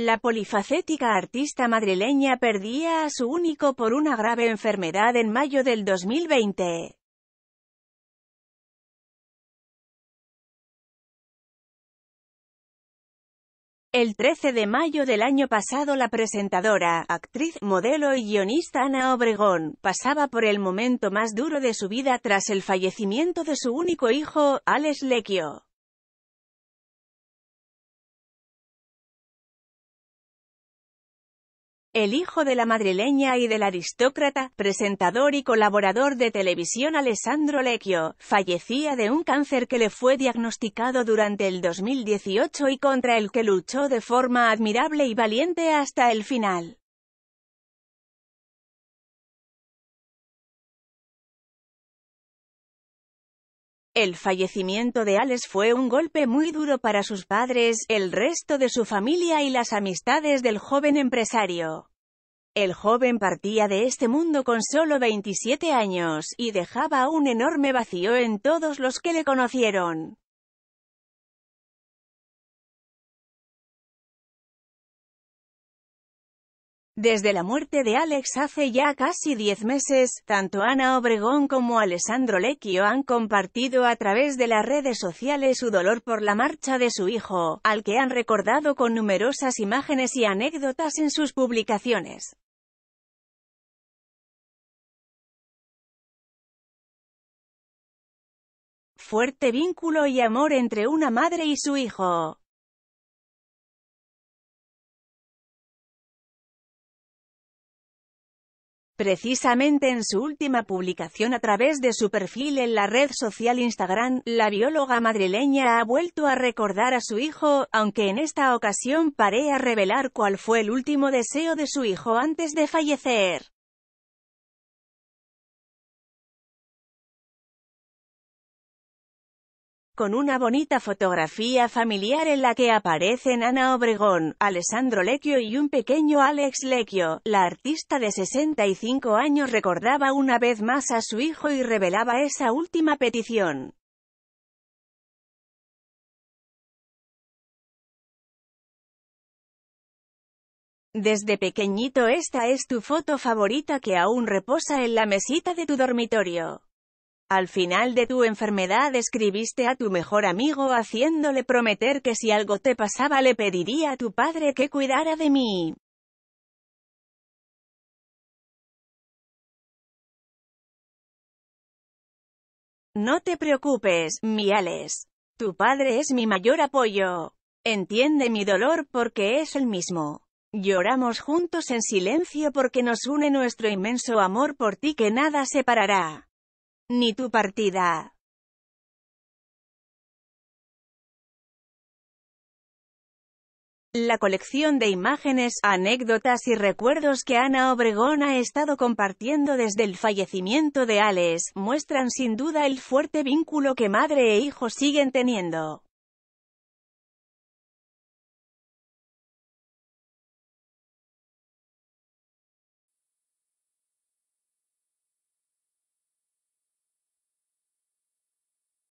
La polifacética artista madrileña perdía a su único por una grave enfermedad en mayo del 2020. El 13 de mayo del año pasado la presentadora, actriz, modelo y guionista Ana Obregón, pasaba por el momento más duro de su vida tras el fallecimiento de su único hijo, Alex Lequio. el hijo de la madrileña y del aristócrata, presentador y colaborador de televisión Alessandro Lecchio, fallecía de un cáncer que le fue diagnosticado durante el 2018 y contra el que luchó de forma admirable y valiente hasta el final. El fallecimiento de Alex fue un golpe muy duro para sus padres, el resto de su familia y las amistades del joven empresario. El joven partía de este mundo con solo 27 años, y dejaba un enorme vacío en todos los que le conocieron. Desde la muerte de Alex hace ya casi 10 meses, tanto Ana Obregón como Alessandro Lecchio han compartido a través de las redes sociales su dolor por la marcha de su hijo, al que han recordado con numerosas imágenes y anécdotas en sus publicaciones. fuerte vínculo y amor entre una madre y su hijo. Precisamente en su última publicación a través de su perfil en la red social Instagram, la bióloga madrileña ha vuelto a recordar a su hijo, aunque en esta ocasión paré a revelar cuál fue el último deseo de su hijo antes de fallecer. con una bonita fotografía familiar en la que aparecen Ana Obregón, Alessandro Lecchio y un pequeño Alex Lecchio. La artista de 65 años recordaba una vez más a su hijo y revelaba esa última petición. Desde pequeñito esta es tu foto favorita que aún reposa en la mesita de tu dormitorio. Al final de tu enfermedad escribiste a tu mejor amigo haciéndole prometer que si algo te pasaba le pediría a tu padre que cuidara de mí. No te preocupes, mi Tu padre es mi mayor apoyo. Entiende mi dolor porque es el mismo. Lloramos juntos en silencio porque nos une nuestro inmenso amor por ti que nada separará ni tu partida. La colección de imágenes, anécdotas y recuerdos que Ana Obregón ha estado compartiendo desde el fallecimiento de Alex, muestran sin duda el fuerte vínculo que madre e hijo siguen teniendo.